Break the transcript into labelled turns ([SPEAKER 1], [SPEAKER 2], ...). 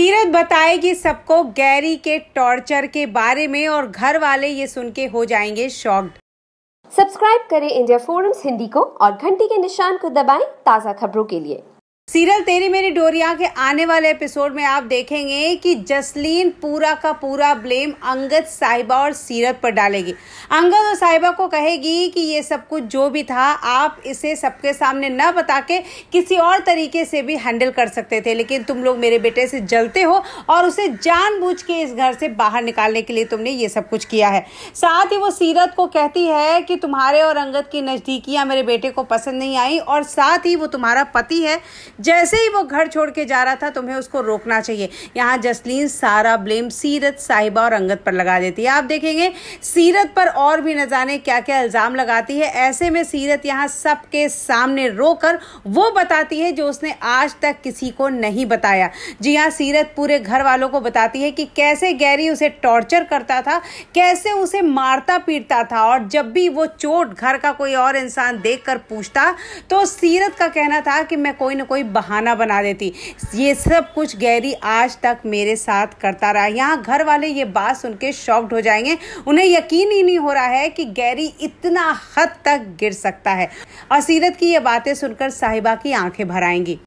[SPEAKER 1] सीरत बताएगी सबको गैरी के टॉर्चर के बारे में और घर वाले ये सुन के हो जाएंगे शॉक्ड सब्सक्राइब करें इंडिया फोरम्स हिंदी को और घंटी के निशान को दबाएं ताज़ा खबरों के लिए सीरियल तेरी मेरी डोरिया के आने वाले एपिसोड में आप देखेंगे कि जसलीन पूरा का पूरा ब्लेम अंगद साहिबा और सीरत पर डालेगी अंगद और साहिबा को कहेगी कि ये सब कुछ जो भी था आप इसे सबके सामने न बता के किसी और तरीके से भी हैंडल कर सकते थे लेकिन तुम लोग मेरे बेटे से जलते हो और उसे जानबूझ के इस घर से बाहर निकालने के लिए तुमने ये सब कुछ किया है साथ ही वो सीरत को कहती है कि तुम्हारे और अंगद की नज़दीकियाँ मेरे बेटे को पसंद नहीं आई और साथ ही वो तुम्हारा पति है जैसे ही वो घर छोड़ के जा रहा था तुम्हें उसको रोकना चाहिए यहाँ जसलीन सारा ब्लेम सीरत साहिबा और अंगत पर लगा देती है आप देखेंगे सीरत पर और भी न जाने क्या क्या इल्ज़ाम लगाती है ऐसे में सीरत यहाँ सबके सामने रोकर वो बताती है जो उसने आज तक किसी को नहीं बताया जी हाँ सीरत पूरे घर वालों को बताती है कि कैसे गैरी उसे टॉर्चर करता था कैसे उसे मारता पीटता था और जब भी वो चोट घर का कोई और इंसान देख कर पूछता तो सीरत का कहना था कि मैं कोई ना कोई बहाना बना देती ये सब कुछ गैरी आज तक मेरे साथ करता रहा यहाँ घर वाले ये बात सुन के शॉक्ड हो जाएंगे उन्हें यकीन ही नहीं हो रहा है कि गैरी इतना हद तक गिर सकता है और सीरत की ये बातें सुनकर साहिबा की आंखें भराएंगी